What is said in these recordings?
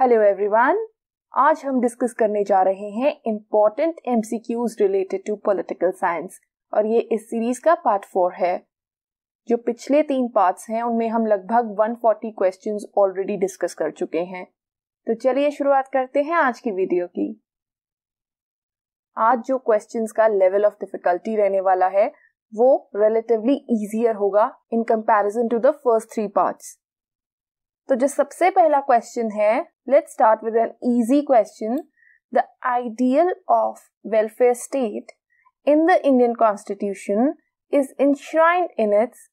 Hello everyone आज हम discuss करने जा रहे हैं important MCQs related to political science और ये इस सीरीज का पार्ट फोर है जो पिछले तीन पार्ट्स हैं उनमें हम लगभग 140 क्वेश्चंस ऑलरेडी डिस्कस कर चुके हैं तो चलिए शुरुआत करते हैं आज की वीडियो की आज जो क्वेश्चंस का लेवल ऑफ डिफिकल्टी रहने वाला है वो रिलेटिवली इजियर होगा in comparison to the first three parts तो जो सबसे पहला क्वेश्चन है let start with an easy question the ideal of welfare state in the Indian constitution is enshrined in its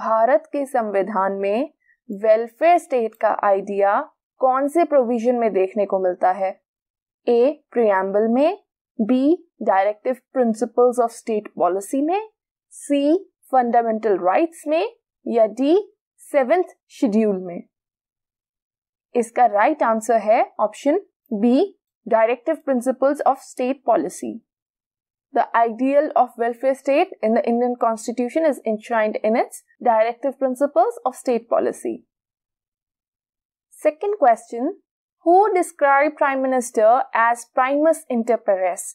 Bharat के संविधान में वेलफेयर स्टेट का आइडिया कौन से प्रोविजन में देखने को मिलता है ए प्रियम्बल में B directive principles of state policy में सी फंडामेंटल राइट्स में या डी Seventh schedule. में इसका right answer है option B directive principles of state policy. The ideal of welfare state in the Indian constitution is enshrined in its directive principles of state policy. Second question, who described prime minister as primus inter pares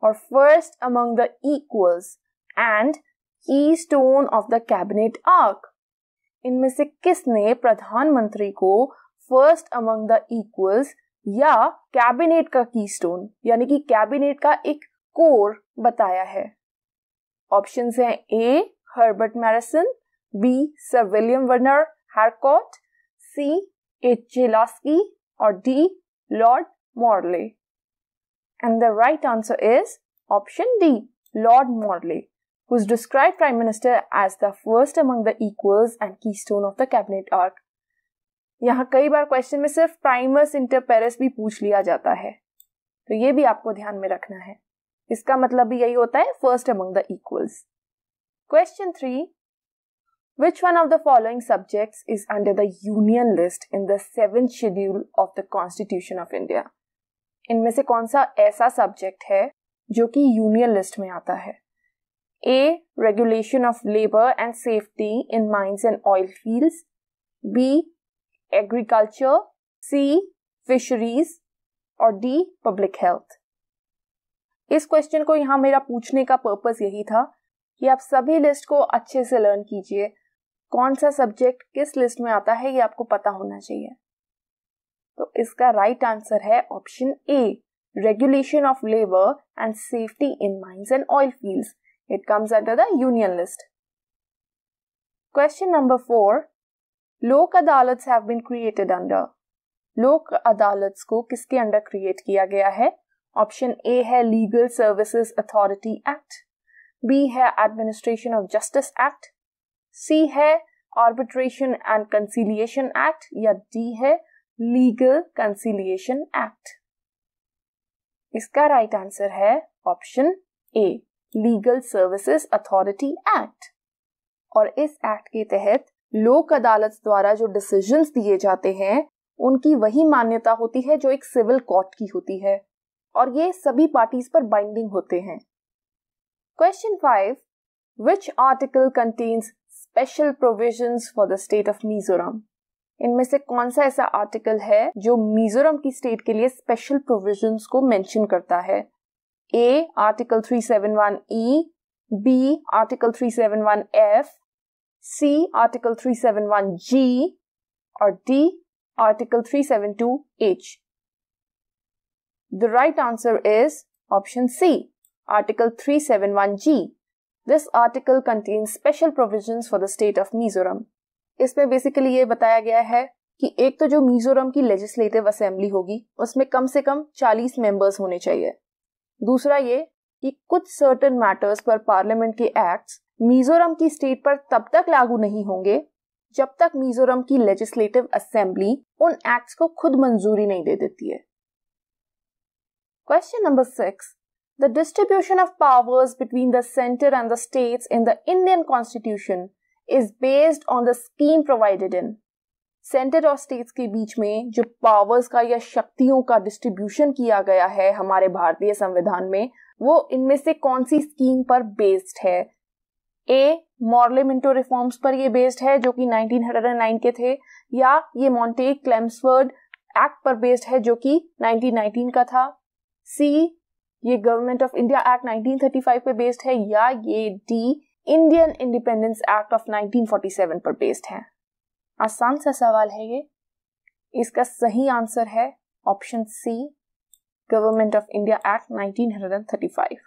or first among the equals and keystone of the cabinet arc? इनमें से किसने प्रधानमंत्री को first among the equals या cabinet का keystone यानी कि cabinet का एक कोर बताया है ऑप्शन हैं A Herbert Morrison B sir William Vernon Harcourt C H J Laski और D Lord Morley and the right answer is option D Lord Morley who's described Prime Minister as the first among the equals and keystone of the cabinet arc. यहाँ कई बार question में सिर्फ Primus इंटरपेरिस भी पूछ लिया जाता है तो ये भी आपको ध्यान में रखना है इसका मतलब भी यही होता है first among the equals question three which one of the following subjects is under the union list in the seven schedule of the constitution of India इनमें से कौन सा ऐसा सब्जेक्ट है जो कि यूनियन लिस्ट में आता है A. Regulation of labor and safety in mines and oil fields. B. Agriculture. C. Fisheries. और D. Public health. इस क्वेश्चन को यहाँ मेरा पूछने का पर्पस यही था कि आप सभी लिस्ट को अच्छे से लर्न कीजिए कौन सा सब्जेक्ट किस लिस्ट में आता है ये आपको पता होना चाहिए तो इसका राइट right आंसर है option A regulation of labour and safety in mines and oil fields It comes under the union list. Question number 4. Lok adalats have been created under. लोक अदालत को किसके अंडर क्रिएट किया गया है option A है legal services authority act B है administration of justice act C है ऑर्बिट्रेशन एंड कंसिलिएशन एक्ट या डी है लीगल कंसिलिएशन एक्ट इसका राइट right आंसर है option A legal services authority act और इस एक्ट के तहत लोक अदालत द्वारा जो डिसीजन दिए जाते हैं उनकी वही मान्यता होती है जो एक सिविल कोर्ट की होती है और ये सभी पार्टीज पर बाइंडिंग होते हैं question five which article contains special provision for the state of Mizoram इनमें से कौन सा ऐसा आर्टिकल है जो मिजोरम की स्टेट के लिए स्पेशल प्रोविजन को मैंशन करता है A. Article 371E, B. Article 371F, C. Article 371G, or D. Article 372H. The right answer is option C. Article 371G. This article contains special provisions for the state of Mizoram. इसमें basically ये बताया गया है कि एक तो जो मिजोरम की लेजिस्लेटिव असेंबली होगी उसमें कम से कम 40 मेंबर्स होने चाहिए दूसरा ये कि कुछ सर्टन मैटर्स पर पार्लियामेंट के एक्ट्स मिजोरम की स्टेट पर तब तक लागू नहीं होंगे जब तक मिजोरम की लेजिस्लेटिव असेंबली उन एक्ट्स को खुद मंजूरी नहीं दे देती है question number six the distribution of powers between the centre and the states in the Indian constitution is based on the scheme provided in centre और स्टेट्स के बीच में जो पावर्स का या शक्तियों का डिस्ट्रीब्यूशन किया गया है हमारे भारतीय संविधान में वो इनमें से कौन सी स्कीम पर बेस्ड है ए मॉर्ले मिंटो रिफॉर्म्स पर ये बेस्ड है जो कि 1909 के थे या ये मॉन्टे क्लेम्सवर्ड एक्ट पर बेस्ड है जो कि 1919 का था सी ये गवर्नमेंट ऑफ इंडिया एक्ट 1935 पे बेस्ड है या ये the Indian independence act of 1947 पर बेस्ड है आसान सा सवाल है ये इसका सही आंसर है option C government of India act 1935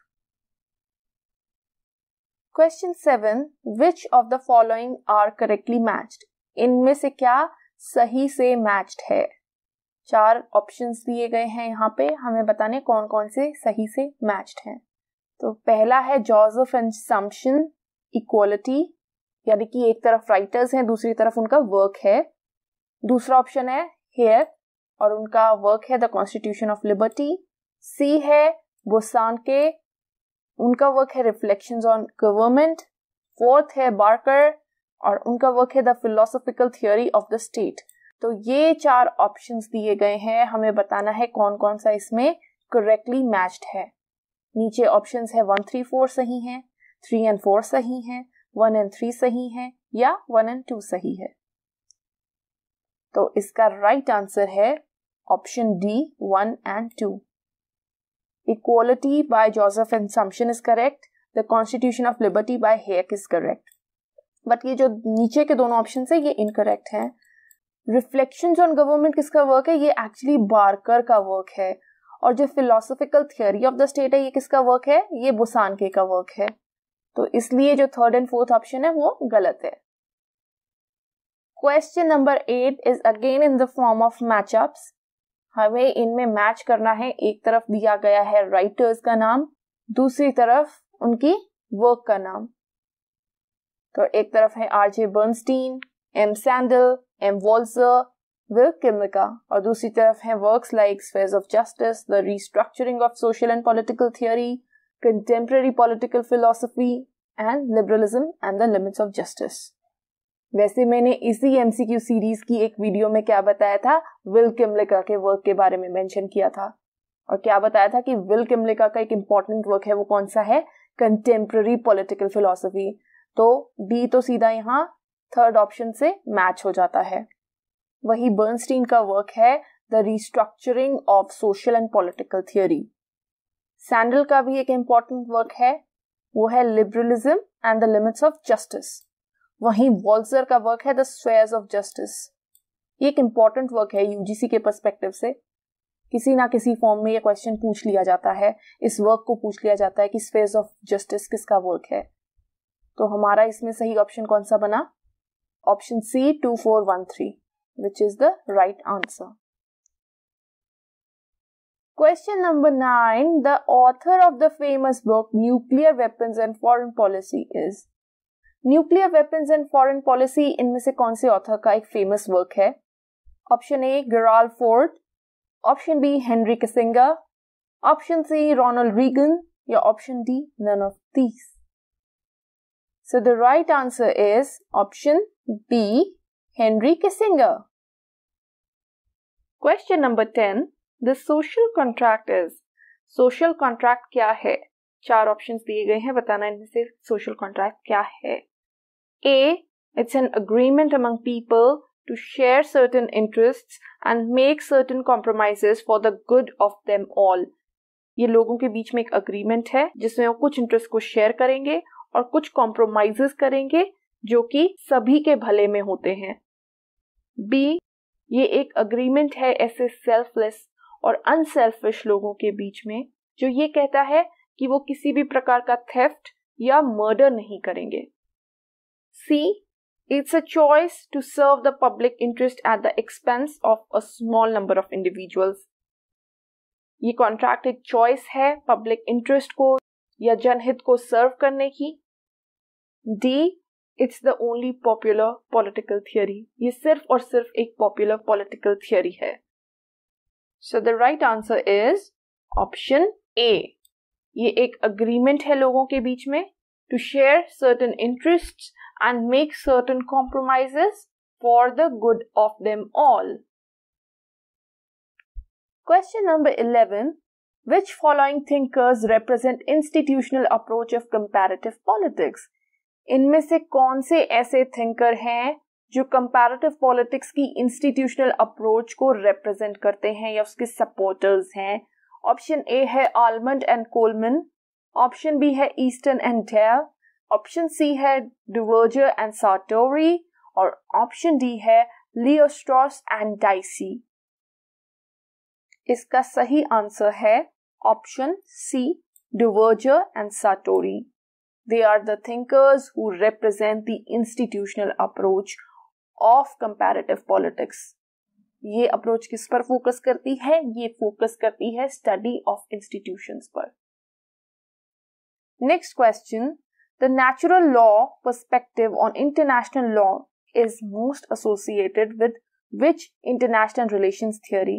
question seven which of the following are correctly matched इनमें से क्या सही से मैच्ड है चार ऑप्शंस दिए गए हैं यहाँ पे हमें बताने कौन कौन से सही से मैच्ड हैं तो पहला है जॉज ऑफ एंसम्पशन इक्वालिटी यानी कि एक तरफ राइटर्स हैं दूसरी तरफ उनका वर्क है दूसरा ऑप्शन है हेयर और उनका वर्क है the constitution of liberty C है बोसान के उनका वर्क है रिफ्लेक्शन ऑन गवर्नमेंट फोर्थ है बार्कर और उनका वर्क है the philosophical theory of the state तो ये चार ऑप्शन दिए गए हैं हमें बताना है कौन कौन सा इसमें करेक्टली मैच्ड है नीचे ऑप्शंस है वन थ्री फोर सही हैं थ्री एंड फोर सही हैं वन एंड थ्री सही है या वन एंड टू सही है तो इसका राइट right आंसर है option D one and two equality by Joseph Assumption is correct the constitution of liberty by Hayek is correct but ये जो नीचे के दोनों ऑप्शन है ये इनकरेक्ट है रिफ्लेक्शन ऑन गवर्नमेंट किसका वर्क है ये एक्चुअली बारकर का वर्क है और जो philosophical theory of the state है ये किसका वर्क है ये बुसानके का वर्क है तो इसलिए जो थर्ड एंड फोर्थ ऑप्शन है वो गलत है question number eight is again in the form of matchups हमें इनमें मैच करना है एक तरफ दिया गया है राइटर्स का नाम दूसरी तरफ उनकी वर्क का नाम तो एक तरफ है RJ Bernstein M Sandel M Walzer Will Kymlicka और दूसरी तरफ है works like spheres of justice the restructuring of social and political theory contemporary political philosophy and liberalism and the limits of justice. वैसे मैंने इसी एमसीक्यू सीरीज की एक video में क्या बताया था विल किमलिका के वर्क के बारे में मेंशन किया था और क्या बताया था कि विल किमलिका का एक इम्पॉर्टेंट वर्क है वो कौन सा है कंटेम्प्रेरी पॉलिटिकल फिलोसफी तो डी तो सीधा यहाँ थर्ड ऑप्शन से मैच हो जाता है वही बर्नस्टीन का वर्क है the restructuring of social and political theory Sandel का भी एक इम्पॉर्टेंट वर्क है वो है liberalism and the limits of justice वहीं वॉल्सर का वर्क है द स्वेयर्स ऑफ जस्टिस ये एक इम्पॉर्टेंट वर्क है यूजीसी के परस्पेक्टिव से किसी ना किसी फॉर्म में ये क्वेश्चन पूछ लिया जाता है इस वर्क को पूछ लिया जाता है कि स्पेस ऑफ जस्टिस किसका वर्क है तो हमारा इसमें सही ऑप्शन कौन सा बना option C two four one three which is the right answer Question number nine. The author of the famous book Nuclear Weapons and Foreign Policy is Nuclear Weapons and Foreign Policy in Mr. Consi author ka ek famous work hai. Option A, Gerald Ford. Option B, Henry Kissinger. Option C, Ronald Reagan. Your option D, none of these. So the right answer is option B, Henry Kissinger. Question number 10. The social contract is social contract क्या है चार option दिए गए हैं बताना इनमें से social contract क्या है A it's an agreement among people to share certain interest and make certain compromises for the good of them all ये लोगों के बीच में एक अग्रीमेंट है जिसमें वो कुछ इंटरेस्ट को शेयर करेंगे और कुछ कॉम्प्रोमाइजेस करेंगे जो कि सभी के भले में होते हैं बी ये एक अग्रीमेंट है ऐसे सेल्फलेस और अनसेल्फिश लोगों के बीच में जो ये कहता है कि वो किसी भी प्रकार का थेफ्ट या मर्डर नहीं करेंगे C it's a choice to serve the public interest at the expense of a small number of individuals ये कॉन्ट्रैक्ट एक चॉइस है पब्लिक इंटरेस्ट को या जनहित को सर्व करने की D it's the only popular political theory ये सिर्फ और सिर्फ एक पॉपुलर पॉलिटिकल थियोरी है so the right answer is option A ये एक अग्रीमेंट है लोगों के बीच में to share certain interest and make certain compromises for the good of them all question number eleven which following thinkers represent institutional approach of comparative politics इनमें से कौन से ऐसे थिंकर हैं जो कंपैरेटिव पॉलिटिक्स की इंस्टीट्यूशनल अप्रोच को represent करते हैं या उसके सपोर्टर्स हैं ऑप्शन ए है Almond and Coleman option B है Easton and Dahl option C है डिवर्जर एंड साटोरी और ऑप्शन डी है लियोस्ट्रॉस एंड डाइसी इसका सही आंसर है option C Duverger and Sartori they are the thinkers who represent the institutional approach of comparative politics ये approach किस पर फोकस करती है ये फोकस करती है स्टडी ऑफ इंस्टीट्यूशंस पर next question the natural law perspective on international law is most associated with which international relation theory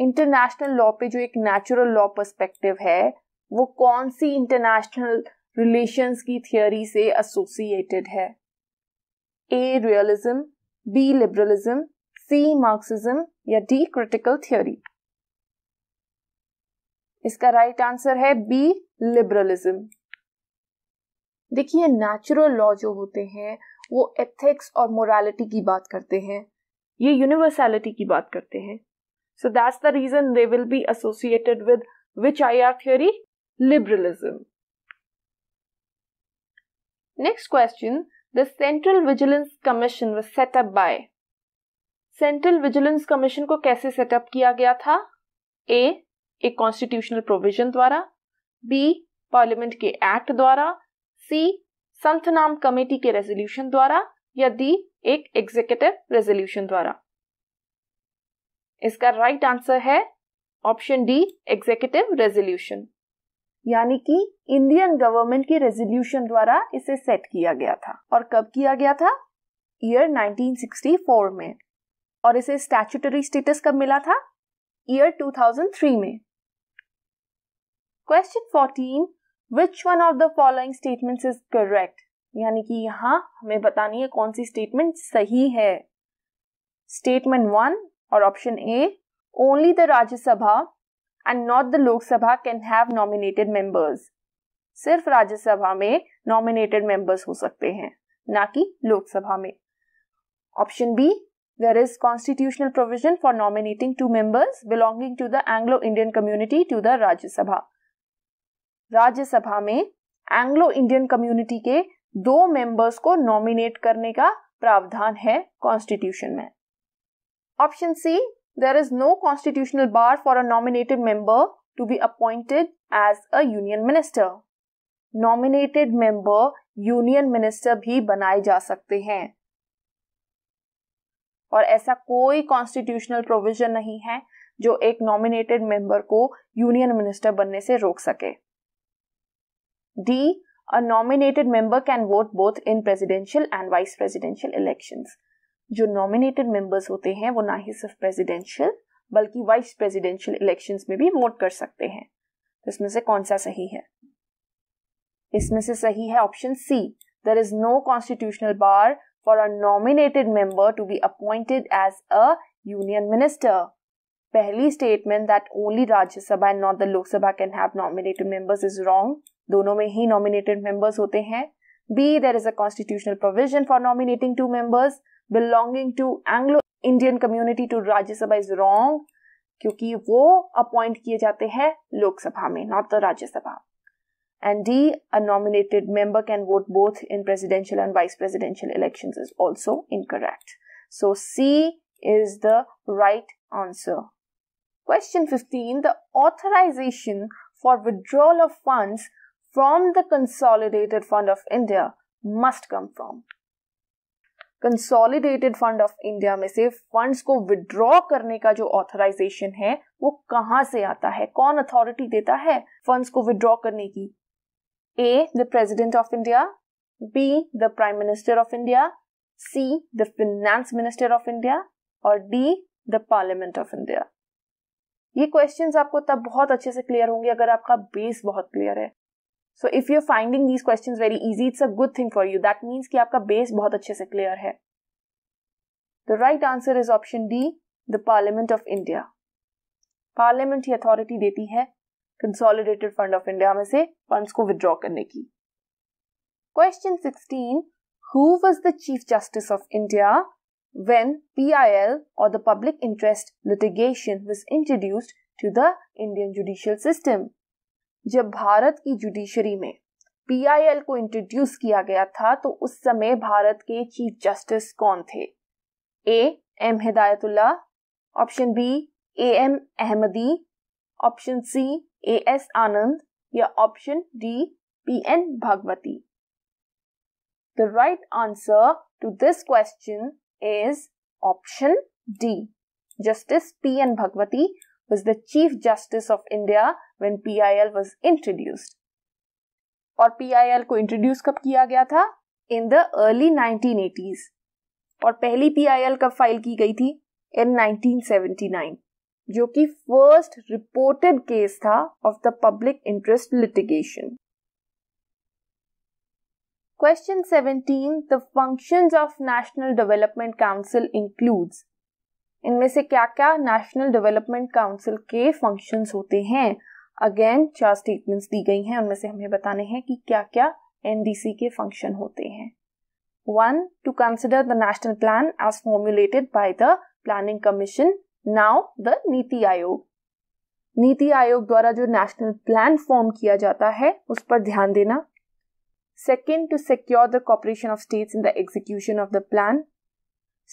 international law पे जो एक नेचुरल लॉ पर्सपेक्टिव है वो कौन सी इंटरनेशनल रिलेशंस की थियोरी से एसोसिएटेड है A realism B liberalism C Marxism या डी क्रिटिकल थियोरी इसका राइट आंसर है बी लिबरलिज्म देखिए नेचुरल लॉ जो होते हैं वो एथिक्स और मोरालिटी की बात करते हैं ये यूनिवर्सैलिटी की बात करते हैं so that's the reason they will be associated with which I R theory liberalism next question The Central Vigilance Commission was set up by central vigilance commission को कैसे सेटअप किया गया था ए एक कॉन्स्टिट्यूशनल प्रोविजन द्वारा B Parliament के act द्वारा C Santhanam committee के रेजोल्यूशन द्वारा या डी एक executive रेजोल्यूशन द्वारा इसका राइट right आंसर है ऑप्शन डी Executive रेजोल्यूशन यानी कि इंडियन गवर्नमेंट के रेजोल्यूशन द्वारा इसे सेट किया गया था और कब किया गया था ईयर 1964 में और इसे स्टैचूटरी स्टेटस कब मिला था ईयर 2003 में question 14 which one of the following statements is correct यानी कि यहाँ हमें बतानी है कौन सी स्टेटमेंट सही है स्टेटमेंट वन और option A only the Rajya Sabha and not the Lok Sabha can have nominated members सिर्फ राज्यसभा में नॉमिनेटेड मेंबर्स हो सकते हैं ना कि लोकसभा में option be there is constitutional provision for nominating two members belonging to the Anglo Indian community to the Rajya Sabha Rajya Sabha में Anglo Indian community के दो मेंबर्स को नॉमिनेट करने का प्रावधान है कॉन्स्टिट्यूशन में option C there is no constitutional bar for a nominated member to be appointed as a union minister. Nominated member union minister भी बनाए जा सकते हैं और ऐसा कोई कॉन्स्टिट्यूशनल प्रोविजन नहीं है जो एक नॉमिनेटेड मेंबर को यूनियन मिनिस्टर बनने से रोक सके D a nominated member can vote both in presidential and vice presidential elections जो नॉमिनेटेड मेंबर्स होते हैं वो ना ही सिर्फ प्रेसिडेंशियल बल्कि वाइस प्रेसिडेंशियल इलेक्शंस में भी वोट कर सकते हैं तो इसमें से कौन सा सही है इसमें से सही है option C there is no constitutional bar for a nominated member to be appointed as a union minister पहली statement that only Rajya Sabha and not the Lok Sabha can have nominated members is wrong दोनों में ही नॉमिनेटेड मेंबर्स होते हैं be there is a constitutional provision for nominating two members belonging to Anglo Indian community to Rajya Sabha is wrong क्योंकि वो appoint किए जाते हैं लोकसभा में the Rajya Sabha. and D, a nominated member can vote both in presidential and vice presidential elections is also incorrect. So C is the right answer. Question 15. The authorization for withdrawal of funds from the Consolidated Fund of India must come from consolidated fund of India में से funds को withdraw करने का जो authorisation है वो कहां से आता है कौन अथॉरिटी देता है फंड्स को विड्रॉ करने की A the president of India B the prime minister of India C the finance minister of India और D the parliament of India ये क्वेश्चंस आपको तब बहुत अच्छे से क्लियर होंगे अगर आपका बेस बहुत क्लियर है so if you are finding these question very easy it's a good thing for you that means कि आपका बेस बहुत अच्छे से क्लियर है the right answer is option D the parliament of India parliament ही authority देती है consolidated fund of India में से फंड्स को विड्रॉ करने की question 16 who was the chief justice of India when PIL or the public interest litigation was introduced to the Indian judicial system जब भारत की जुडिशरी में पीआईएल को इंट्रोड्यूस किया गया था तो उस समय भारत के चीफ जस्टिस कौन थे A M Hidayatullah option B A M Ahmadi option C A S Anand या option D P N Bhagwati the right answer to this question is option D justice P N Bhagwati was the Chief Justice of India when PIL was introduced. और PIL को introduce कब किया गया था in the early 1980s और पहली PIL कब file की गई थी इन 1979 जो कि फर्स्ट रिपोर्टेड केस था of the public interest litigation Question 17 The functions of National Development Council includes इनमें से क्या क्या नेशनल डेवलपमेंट काउंसिल के फंक्शंस होते हैं अगेन चार स्टेटमेंट्स दी गई हैं उनमें से हमें बताने हैं कि क्या क्या एनडीसी के फंक्शन होते हैं one to consider the national plan as formulated by the planning commission now the NITI Aayog नीति आयोग द्वारा जो नेशनल प्लान फॉर्म किया जाता है उस पर ध्यान देना second to secure the cooperation of states in the execution of the plan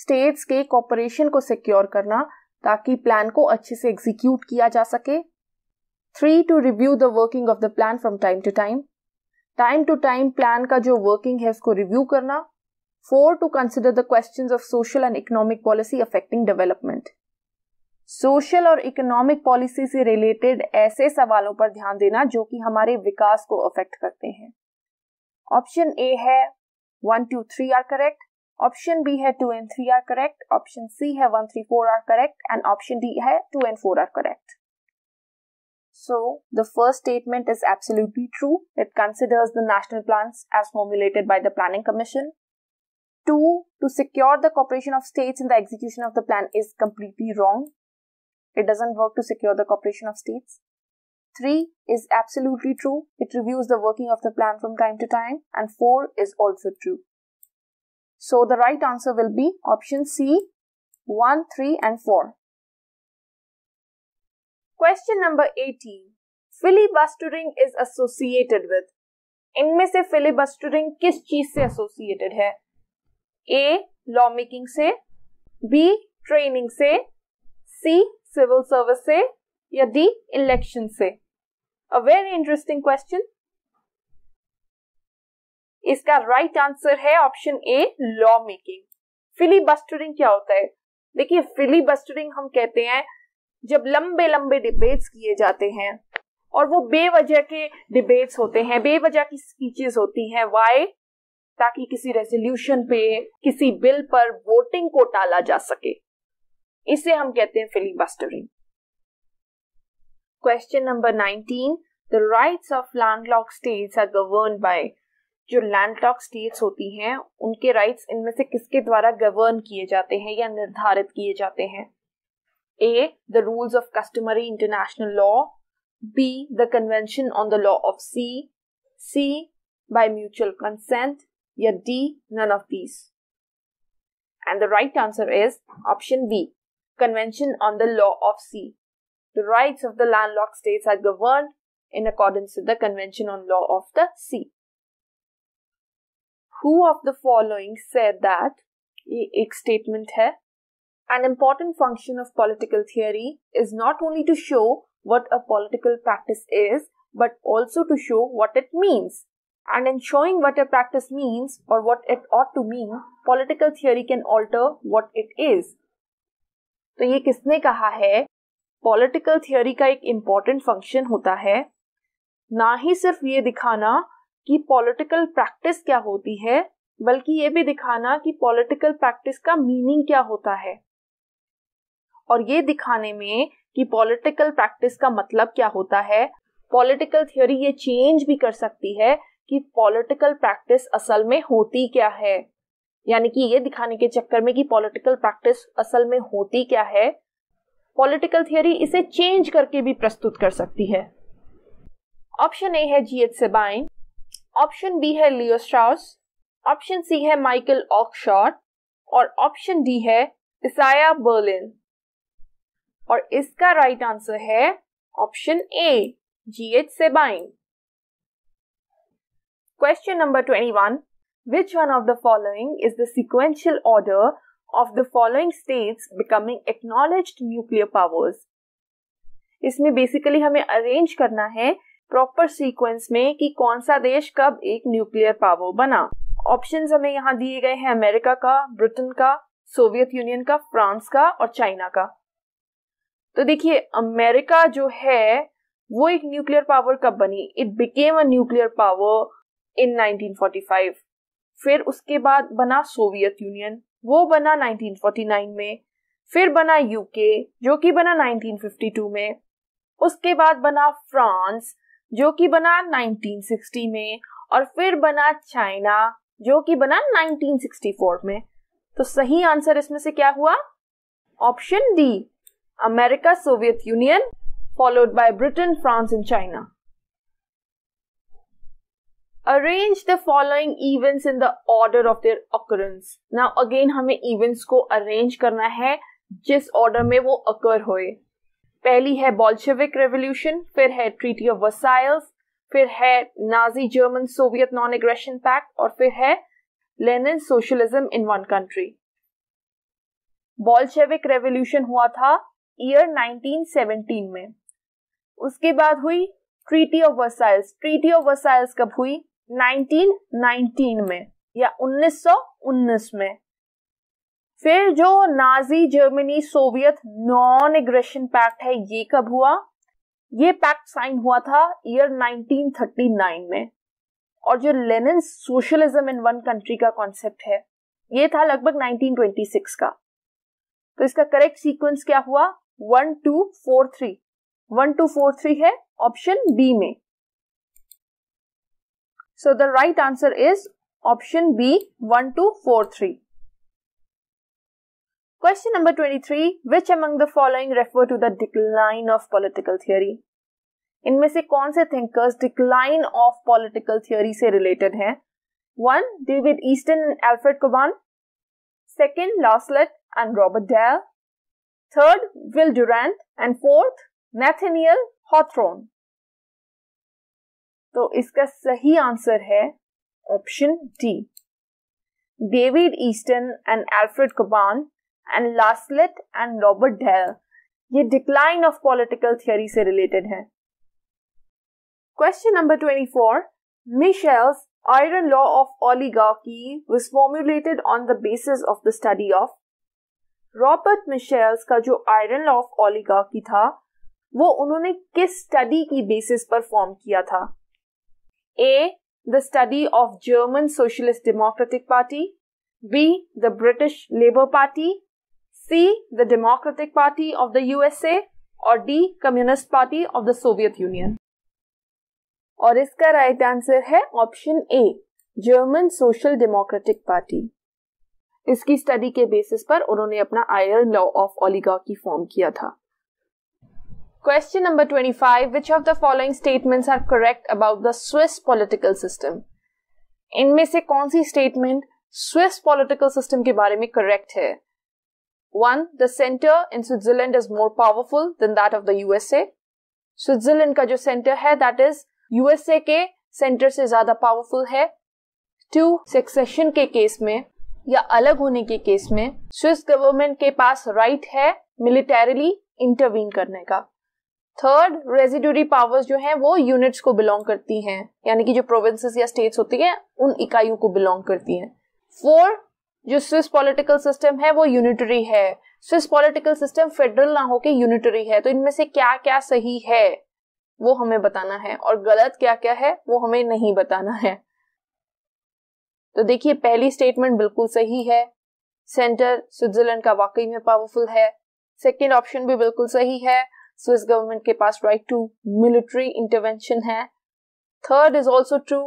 states के कॉपरेशन को सिक्योर करना ताकि प्लान को अच्छे से एग्जीक्यूट किया जा सके three to review the working of the plan from time to time time to time plan का जो वर्किंग है उसको रिव्यू करना four to consider the question of social and economic policy affecting development social और economic policy से related ऐसे सवालों पर ध्यान देना जो कि हमारे विकास को अफेक्ट करते हैं ऑप्शन ए है one two three are correct option 2 and 3 are correct. Option C C 1, 3, 4 are correct, and option D D 2 and 4 are correct. So, the first statement is absolutely true. It considers the national plans as formulated by the Planning Commission. Two, to secure the cooperation of states in the execution of the plan is completely wrong. It doesn't work to secure the cooperation of states. Three is absolutely true. It reviews the working of the plan from time to time. And four is also true. So the right answer will be option C, 1, 3 and 4. Question number 18. Filibustering is associated with. इनमें से filibustering किस चीज से associated है? A. Law making से B. Training से C. Civil service से या D. Election से. A very interesting question. इसका राइट right आंसर है option A law making filibustering क्या होता है देखिए फिली बस्टरिंग हम कहते हैं जब लंबे लंबे डिबेट्स किए जाते हैं और वो बेवजह के डिबेट्स होते हैं बेवजह की स्पीचेस होती हैं वाई ताकि किसी रेजोल्यूशन पे किसी बिल पर वोटिंग को टाला जा सके इसे हम कहते हैं filibustering question number 19 the rights of landlock states are govern by जो लैंड लॉक स्टेट्स होती हैं उनके राइट्स इनमें से किसके द्वारा गवर्न किए जाते हैं या निर्धारित किए जाते हैं A the rules of customary international law B the convention on the law of sea C by mutual consent या D none of these and the right answer is option B convention on the law of sea the rights of the landlocked states are governed in accordance with the convention on law of the sea who of the following said that ये एक statement है an important function of political theory is not only to show what a political practice is but also to show what it means and in showing what a practice means or what it ought to mean political theory can alter what it is तो ये किसने कहा है political theory का एक important function होता है ना ही सिर्फ ये दिखाना कि पॉलिटिकल प्रैक्टिस क्या होती है बल्कि ये भी दिखाना कि पॉलिटिकल प्रैक्टिस का मीनिंग क्या होता है और ये दिखाने में कि पॉलिटिकल प्रैक्टिस का मतलब क्या होता है पॉलिटिकल थ्योरी ये चेंज भी कर सकती है कि पॉलिटिकल प्रैक्टिस असल में होती क्या है यानी कि ये दिखाने के चक्कर में कि पॉलिटिकल प्रैक्टिस असल में होती क्या है पॉलिटिकल थियोरी इसे चेंज करके भी प्रस्तुत कर सकती है ऑप्शन ए है जीएच से सेबाइन ऑप्शन बी है लियो स्ट्रॉस ऑप्शन सी है माइकल ऑक्शॉर्ट और ऑप्शन डी है इसाया बर्लिन और इसका राइट right आंसर है ऑप्शन ए जी एच से question number twenty one which one of the following is the sequential order of the following state becoming acknowledged nuclear powers इसमें basically हमें arrange करना है proper sequence में कि कौन सा देश कब एक न्यूक्लियर पावर बना ऑप्शन हमें यहाँ दिए गए हैं अमेरिका का ब्रिटेन का सोवियत यूनियन का फ्रांस का और चाइना का तो देखिए अमेरिका जो है वो एक न्यूक्लियर पावर कब बनी it became a nuclear power in 1945 फिर उसके बाद बना सोवियत यूनियन वो बना 1949 में फिर बना यूके जो कि बना 1952 में उसके बाद बना फ्रांस जो कि बना 1960 में और फिर बना चाइना जो कि बना 1964 में तो सही आंसर इसमें से क्या हुआ option D America Soviet Union followed by Britain France and China arrange the following events in the order of their occurrence now again हमें इवेंट्स को अरेंज करना है जिस ऑर्डर में वो अकर हो पहली है बॉल्शेविक रेवोल्यूशन फिर है ट्रीटी ऑफ वसाइल्स फिर है Nazi German Soviet non aggression pact और फिर है Lenin socialism in one country Bolshevik revolution हुआ था ईयर 1917 में उसके बाद हुई Treaty of Versailles Treaty of Versailles कब हुई 1919 में या 1919 में फिर जो Nazi Germany Soviet non aggression pact है ये कब हुआ ये पैक्ट साइन हुआ था ईयर 1939 में और जो Lenin socialism in one country का कॉन्सेप्ट है ये था लगभग 1926 का तो इसका करेक्ट सीक्वेंस क्या हुआ one two four three one two four three है ऑप्शन बी में so the right answer is option B one two four three Question number 23. Which among the following refer to the decline of political theory? इनमें से कौन से thinkers decline of political theory से related हैं one David Easton and Alfred Cobban second Laslett and Robert Dahl third Will Durant and fourth Nathaniel Hawthorne तो इसका सही answer है option D David Easton and Alfred Cobban and Laslett and Robert Dahl ये decline of political theory से related है question number twenty four Michels iron law of oligarchy was formulated on the basis of the study Robert Michels का जो iron law of oligarchy था वो उन्होंने किस study की बेसिस पर फॉर्म किया था A the study of German Socialist Democratic Party B the British Labour Party C the Democratic Party of the USA और D Communist Party of the Soviet Union और इसका राइट आंसर है option A German Social Democratic Party इसकी study के basis पर उन्होंने अपना iron law of ओलिगा की फॉर्म किया था question number twenty five which of the following statement are correct about the Swiss political system इनमें से कौन सी स्टेटमेंट स्विस पोलिटिकल सिस्टम के बारे में करेक्ट है one the centre in Switzerland is more powerful than that of the USA Switzerland का जो सेंटर है दैट इज यूएसए के सेंटर से ज्यादा पावरफुल है टू सक्सेशन के केस में या अलग होने के केस में स्विस गवर्नमेंट के पास राइट right है मिलिटेरिली इंटरवीन करने का थर्ड रेजिडरी पावर्स जो हैं वो यूनिट्स को बिलोंग करती हैं यानी कि जो प्रोविंसेस या स्टेट्स होती हैं उन इकाइयों को बिलोंग करती हैं फोर जो स्विस पॉलिटिकल सिस्टम है वो यूनिटरी है स्विस पॉलिटिकल सिस्टम फेडरल ना होके यूनिटरी है तो इनमें से क्या क्या सही है वो हमें बताना है और गलत क्या क्या है वो हमें नहीं बताना है तो देखिए पहली स्टेटमेंट बिल्कुल सही है सेंटर स्विट्जरलैंड का वाकई में पावरफुल है सेकेंड ऑप्शन भी बिल्कुल सही है स्विस गवर्नमेंट के पास राइट टू मिलिट्री इंटरवेंशन है third is also true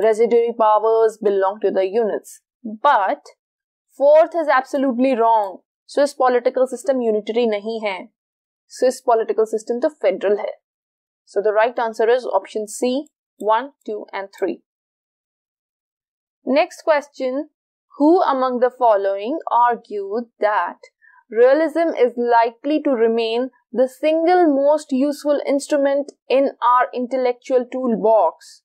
residuary powers belong to the units but Fourth is absolutely wrong. Swiss political system unitary nahi hai. Swiss political system to federal hai. So the right answer is option C, 1, 2 and 3. Next question, who among the following argued that realism is likely to remain the single most useful instrument in our intellectual toolbox?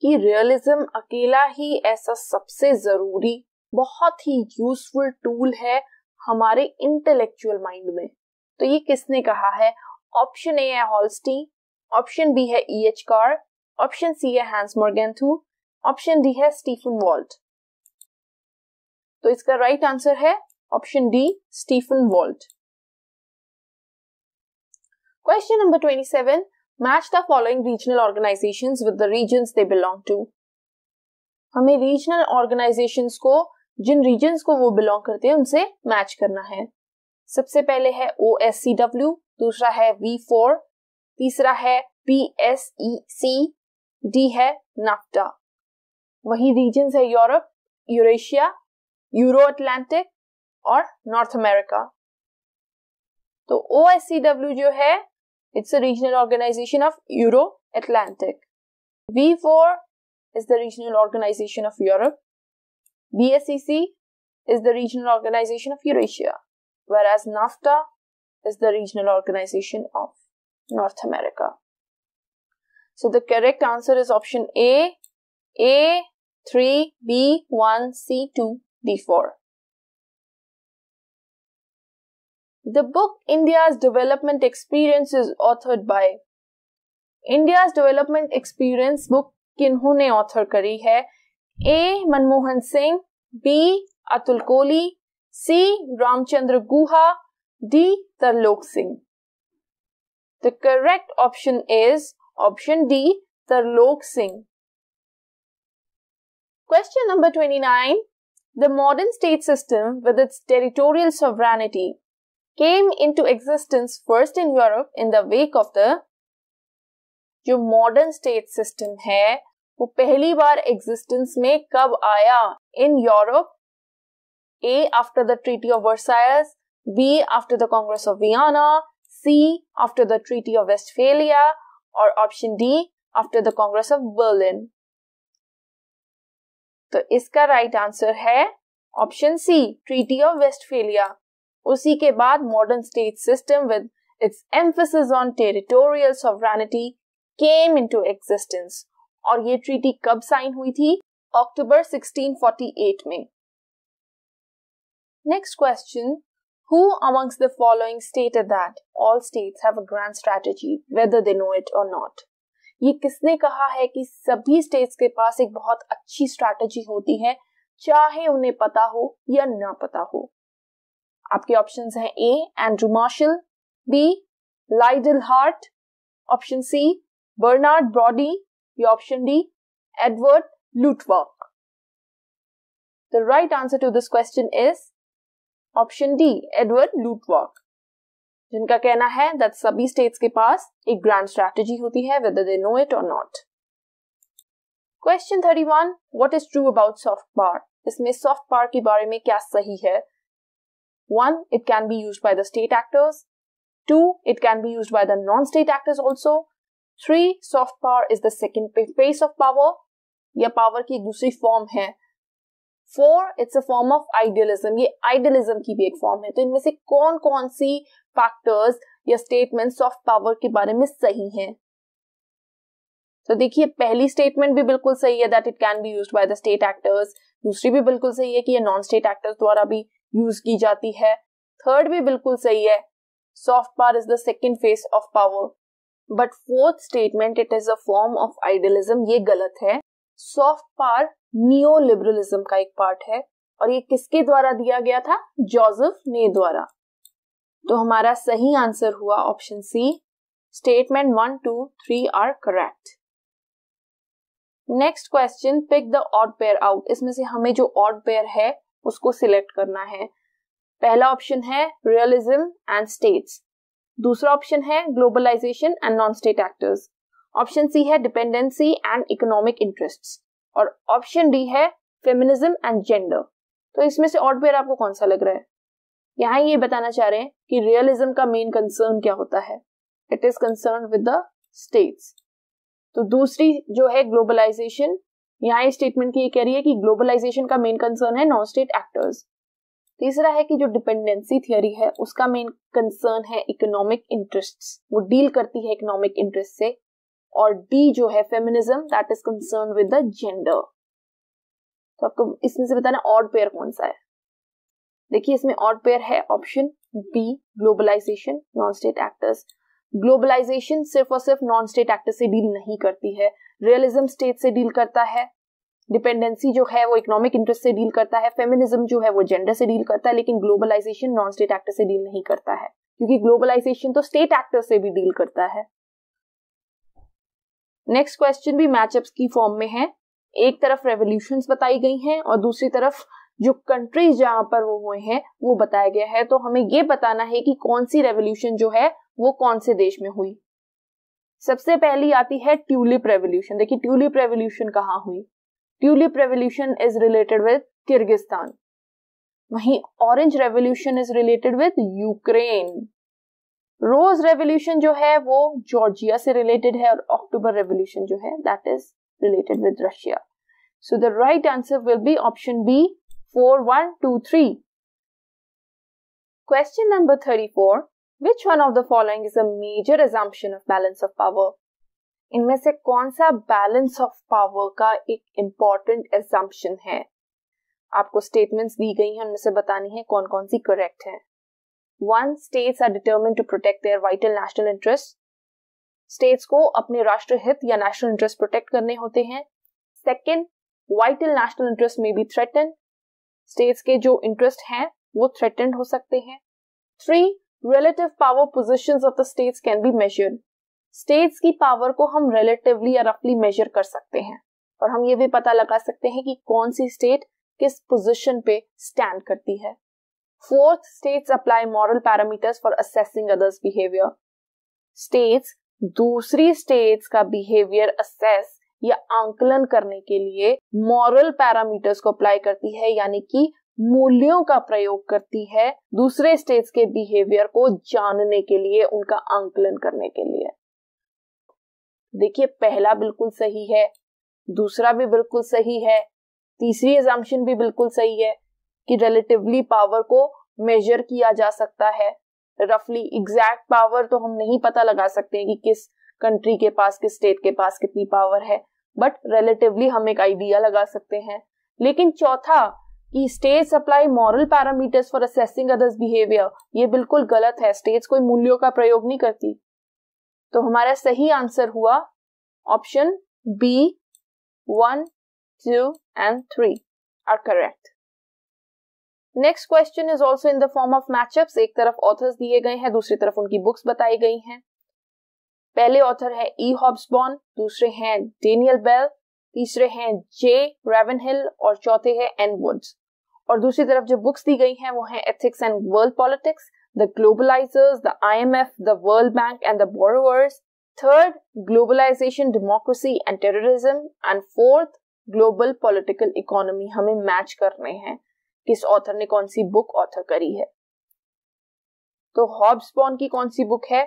Ki realism akela hi aisa sabse zaruri बहुत ही useful tool है हमारे intellectual mind में तो ये किसने कहा है option A है हॉलस्टी ऑप्शन बी है E H Carr option C है हैंस मोर्गेंथू ऑप्शन डी है स्टीफन वॉल्ट तो इसका राइट right आंसर है option D Stephen Walt number twenty seven match the following regional organisations with the regions they belong to हमें regional organisations को जिन reason को वो बिलोंग करते हैं उनसे मैच करना है सबसे पहले है ओ एस सी डब्ल्यू दूसरा है वी फोर तीसरा है P S E C D है नाफ्टा वही रीजन है यूरोप यूरेशिया यूरो अटलांटिक और नॉर्थ अमेरिका तो ओ एस सी डब्ल्यू जो है it's a regional organisation of Euro Atlantic V four is the regional organisation of Europe BSEC is the regional organization of Eurasia, whereas NAFTA is the regional organization of North America. So the correct answer is option A, A, 3, B, 1, C, 2, D, 4. The book India's Development Experience is authored by India's Development Experience book किन्होंने author kari hai. A Manmohan Singh B Atul Kohli C Ramachandra Guha D Tarlok Singh the correct option is option D Tarlok Singh question number twenty nine the modern state system with its territorial sovereignty came into existence first in Europe in the wake of the जो modern state system है वो पहली बार existence में कब आया in Europe A after the Treaty of Versailles B after the Congress of Vienna C after the Treaty of Westphalia और option D after the Congress of Berlin तो इसका राइट right आंसर है option C Treaty of Westphalia उसी के बाद modern state system with its emphasis on territorial sovereignty came into existence और ये treaty कब साइन हुई थी अक्टूबर 1648 में next question Who amongst the following stated that all states have a grand strategy whether they know it or not ये किसने कहा है कि सभी स्टेट्स के पास एक बहुत अच्छी स्ट्रेटजी होती है चाहे उन्हें पता हो या ना पता हो आपके ऑप्शंस हैं A Andrew Marshall B Liddell Hart option C Bernard Brodie The option D, Edward Lutwak. The right answer to this question is option D Edward Luttwak जिनका कहना है दैट सभी स्टेट्स के पास एक ग्रैंड स्ट्रैटेजी होती है whether they know it or not question thirty one what is true about soft power इसमें soft power के बारे में क्या सही है one it can be use by the state actors two it can be use by the non state actors also three soft power is the second face of power यह power की दूसरी form है four it's a form of idealism ये idealism की भी एक form है तो इनमें से कौन कौन सी फैक्टर्स या स्टेटमेंट सॉफ्ट पावर के बारे में सही हैं तो देखिए पहली स्टेटमेंट भी बिल्कुल सही है that it can be used by the state actors दूसरी भी बिल्कुल सही है कि ये नॉन स्टेट एक्टर्स द्वारा भी यूज की जाती है थर्ड भी बिल्कुल सही है soft power is the second face of power but fourth statement it is a form of idealism ये गलत है सॉफ्ट पावर नियो लिबरलिज्म का एक पार्ट है और ये किसके द्वारा दिया गया था जोसेफ ने द्वारा तो हमारा सही आंसर हुआ option C statement one two three are correct next question pick the odd pair out इसमें से हमें जो ऑड पेयर है उसको सिलेक्ट करना है पहला ऑप्शन है रियलिज्म एंड स्टेट्स दूसरा ऑप्शन है globalisation and non state actors option C है डिपेंडेंसी एंड इकोनॉमिक इंटरेस्ट और ऑप्शन डी है फेमिनिज्म एंड जेंडर तो इसमें से ऑड पेयर आपको कौन सा लग रहा है यहाँ ये बताना चाह रहे हैं कि रियलिज्म का मेन कंसर्न क्या होता है it is concern with the states तो दूसरी जो है ग्लोबलाइजेशन यहाँ स्टेटमेंट की ये कह रही है कि ग्लोबलाइजेशन का मेन कंसर्न है नॉन स्टेट एक्टर्स तीसरा है कि जो डिपेंडेंसी थियोरी है उसका मेन कंसर्न है इकोनॉमिक इंटरेस्ट वो डील करती है इकोनॉमिक इंटरेस्ट से और डी जो है feminism that is concern with the gender तो आपको इसमें से बताना ऑड पेयर कौन सा है देखिए इसमें ऑड पेयर है option B globalisation non state actors globalisation सिर्फ और सिर्फ नॉन स्टेट एक्टर से डील नहीं करती है रियलिज्म स्टेट से डील करता है डिपेंडेंसी जो है वो इकोनॉमिक इंटरेस्ट से डील करता है फेमिनिज्म जो है वो जेंडर से डील करता है लेकिन ग्लोबलाइजेशन नॉन स्टेट एक्टर से डील नहीं करता है क्योंकि ग्लोबलाइजेशन तो स्टेट एक्टर से भी डील करता है नेक्स्ट क्वेश्चन भी मैचअप्स की फॉर्म में है एक तरफ रेवोल्यूशन बताई गई हैं और दूसरी तरफ जो कंट्रीज जहां पर वो हुए हैं वो बताया गया है तो हमें ये बताना है कि कौन सी रेवोल्यूशन जो है वो कौन से देश में हुई सबसे पहली आती है ट्यूलिप रेवोल्यूशन देखिए ट्यूलिप रेवोल्यूशन कहाँ हुई tulip revolution is related with kyrgyzstan वहीं Orange Revolution is related with Ukraine Rose Revolution जो है वो जॉर्जिया से रिलेटेड है और अक्टूबर रेवोल्यूशन जो है that is related with Russia so the right answer will be option B four one two three question number thirty four Which one of the following is a major assumption of balance of power? इनमें से कौन सा balance of power का एक important assumption है आपको statements दी गई हैं उनमें से बतानी है कौन कौन सी करेक्ट है one states are determine to protect their vital national interest states को अपने राष्ट्र हित या नेशनल इंटरेस्ट प्रोटेक्ट करने होते हैं सेकेंड वाइटल नेशनल इंटरेस्ट में भी थ्रेटन स्टेट्स के जो इंटरेस्ट हैं वो थ्रेटन हो सकते हैं three relative power position of the states can be measured states की पावर को हम रिलेटिवली या रफली मेजर कर सकते हैं और हम ये भी पता लगा सकते हैं कि कौन सी स्टेट किस पोजीशन पे स्टैंड करती है fourth states apply moral parameters for assessing others behaviour states दूसरी स्टेट्स का बिहेवियर असेस या आंकलन करने के लिए मॉरल पैरामीटर्स को अप्लाई करती है यानी कि मूल्यों का प्रयोग करती है दूसरे स्टेट्स के बिहेवियर को जानने के लिए उनका आंकलन करने के लिए देखिए पहला बिल्कुल सही है दूसरा भी बिल्कुल सही है तीसरी एग्जाम्पन भी बिल्कुल सही है कि रिलेटिवली पावर को मेजर किया जा सकता है रफली एग्जैक्ट पावर तो हम नहीं पता लगा सकते हैं कि किस कंट्री के पास किस स्टेट के पास कितनी पावर है बट रिलेटिवली हम एक आइडिया लगा सकते हैं लेकिन चौथा कि states apply moral parameters for assessing others behaviour ये बिल्कुल गलत है स्टेट्स कोई मूल्यों का प्रयोग नहीं करती तो हमारा सही आंसर हुआ option B one two and three are correct next question is also in the form of matchups एक तरफ ऑथर्स दिए गए हैं दूसरी तरफ उनकी बुक्स बताई गई हैं पहले ऑथर है ई हॉब्सबॉन दूसरे हैं डेनियल बेल तीसरे हैं जे हिल और चौथे हैं एन वुड्स और दूसरी तरफ जो बुक्स दी गई हैं वो हैं ethics and world politics the globalizers, the IMF, the World Bank, and the borrowers. Third, globalization, democracy, and terrorism. And fourth, global political economy हमें मैच करने हैं किस ऑथर ने कौन सी बुक ऑथर करी है तो हॉब्सबॉन की कौन सी बुक है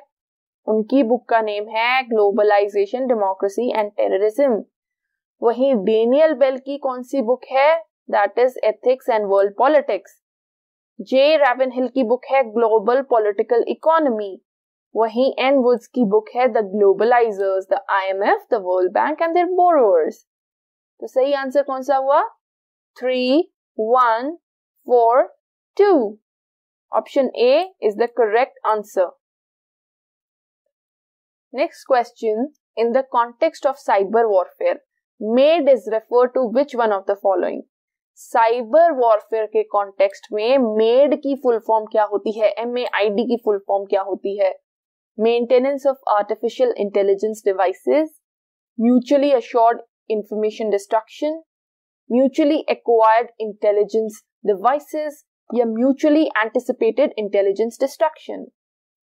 उनकी बुक का नेम है ग्लोबलाइजेशन डेमोक्रेसी एंड टेररिज्म वहीं डेनियल बेल की कौन सी बुक है that is ethics and world politics J Ravenhill की बुक है ग्लोबल पॉलिटिकल इकोनॉमी वही एन वुड्स की बुक है the globalisers the IMF the World Bank and their borrowers तो सही आंसर कौन सा हुआ three one four two option A is the correct answer next question in the context of cyber warfare MAID is refer to which one of the following cyber warfare के context में MAID की full form क्या होती है M A I D की full form क्या होती है maintenance of artificial intelligence devices mutually assured information destruction mutually acquired intelligence devices या म्यूचुअली एंटिसिपेटेड इंटेलिजेंस डिस्ट्रक्शन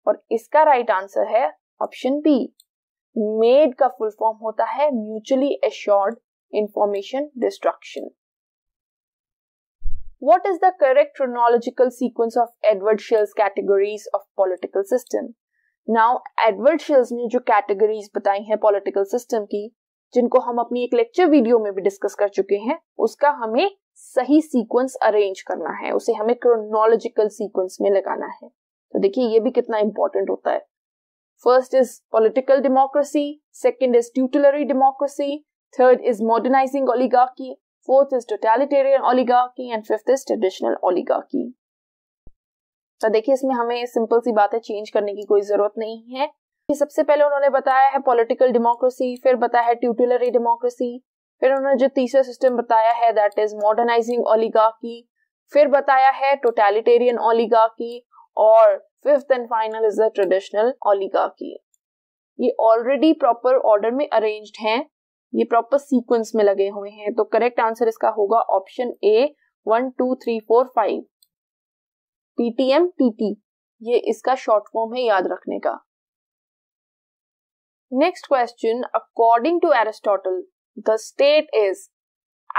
और इसका राइट right आंसर है ऑप्शन बी मेड का फुल फॉर्म होता है mutually assured information destruction what is the correct chronological sequence of Edward Shell's categories of political system? Now Edward Shils ने जो categories बताई है पॉलिटिकल सिस्टम की जिनको हम अपनी एक लेक्चर वीडियो में भी डिस्कस कर चुके हैं उसका हमें सही सीक्वेंस अरेंज करना है उसे हमें क्रोनोलॉजिकल सीक्वेंस में लगाना है तो देखिए ये भी कितना इंपॉर्टेंट होता है first is political democracy second is tutelary democracy third is modernising oligarchy Fourth is totalitarian oligarchy and fifth is traditional oligarchy. तो देखिए इसमें हमें सिंपल सी बातें चेंज करने की कोई जरूरत नहीं है कि सबसे पहले उन्होंने बताया है पॉलिटिकल डेमोक्रेसी फिर बताया है ट्यूटलरी डेमोक्रेसी फिर उन्होंने जो तीसरा सिस्टम बताया है दैट इज मॉडर्नाइजिंग ओलिगार्की फिर बताया है टोटलिटेरियन ओलिगार्की और fifth and final is the traditional oligarchy ये ऑलरेडी प्रॉपर ऑर्डर में अरेन्ज हैं ये प्रॉपर सीक्वेंस में लगे हुए हैं तो करेक्ट आंसर इसका होगा option A one two three four five PTM TT ये इसका शॉर्ट फॉर्म है याद रखने का next question according to Aristotle the state is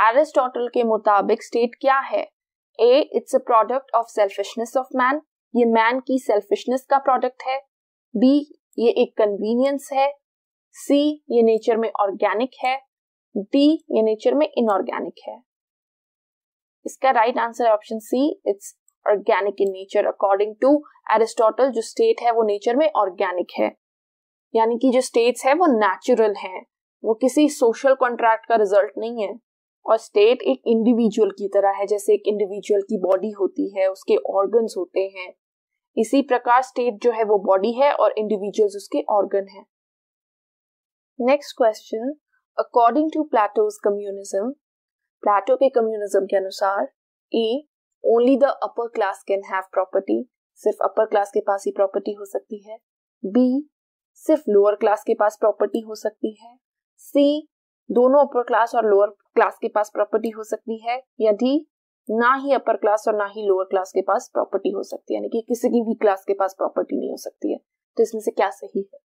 Aristotle के मुताबिक स्टेट क्या है A it's a product of selfishness of man ये मैन की सेल्फिशनेस का प्रोडक्ट है बी ये एक कन्वीनियंस है सी ये नेचर में ऑर्गेनिक है डी ये नेचर में इनऑर्गेनिक है इसका right answer option C it's organic in nature according to Aristotle जो स्टेट है वो नेचर में ऑर्गेनिक है यानी कि जो स्टेट्स है वो नेचुरल है वो किसी सोशल कॉन्ट्रैक्ट का रिजल्ट नहीं है और स्टेट एक इंडिविजुअल की तरह है जैसे एक इंडिविजुअल की बॉडी होती है उसके ऑर्गन्स होते हैं इसी प्रकार स्टेट जो है वो बॉडी है और इंडिविजुअल्स उसके ऑर्गन है next question according to Plato's communism Plato के कम्युनिज्म के अनुसार A only the upper class can have property सिर्फ अपर क्लास के पास ही प्रॉपर्टी हो सकती है बी सिर्फ लोअर क्लास के पास प्रॉपर्टी हो सकती है सी दोनों अपर क्लास और लोअर क्लास के पास प्रॉपर्टी हो सकती है या डी ना ही अपर क्लास और ना ही लोअर क्लास के पास प्रॉपर्टी हो सकती है यानी कि किसी की भी क्लास के पास प्रॉपर्टी नहीं हो सकती है तो इसमें से क्या सही है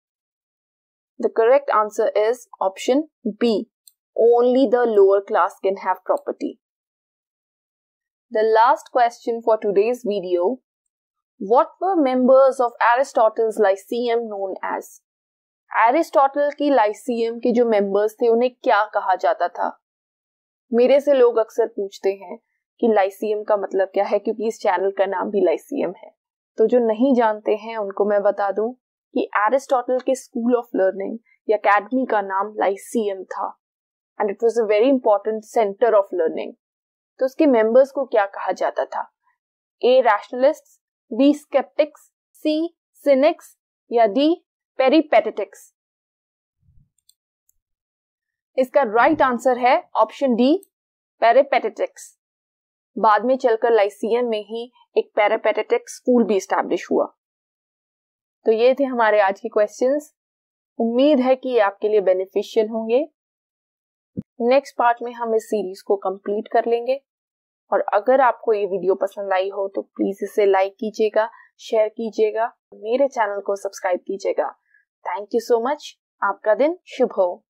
The correct answer is option B. Only the lower class can have property. The last question for today's video. What were members of Aristotle's Lyceum known as? aristotle ki lyceum ke jo members the unhe kya kaha jata tha mere se log aksar poochte hain ki lyceum ka matlab kya hai kyunki is channel ka naam bhi lyceum hai to jo nahi jante hain unko main bata dun कि Aristotle के school of learning या academy का नाम Lyceum था and it was a very important centre of learning तो उसके members को क्या कहा जाता था A rationalist B sceptics C cynics या डी पेरीपेटेटिक्स इसका राइट right आंसर है ऑप्शन डी पेरेपेटेटिक्स बाद में चलकर लाइसियम में ही एक पैरापेटेटिक स्कूल भी स्टैब्लिश हुआ तो ये थे हमारे आज के क्वेश्चंस उम्मीद है कि ये आपके लिए बेनिफिशियल होंगे नेक्स्ट पार्ट में हम इस सीरीज को कंप्लीट कर लेंगे और अगर आपको ये वीडियो पसंद आई हो तो प्लीज इसे लाइक कीजिएगा शेयर कीजिएगा मेरे चैनल को सब्सक्राइब कीजिएगा थैंक यू सो मच आपका दिन शुभ हो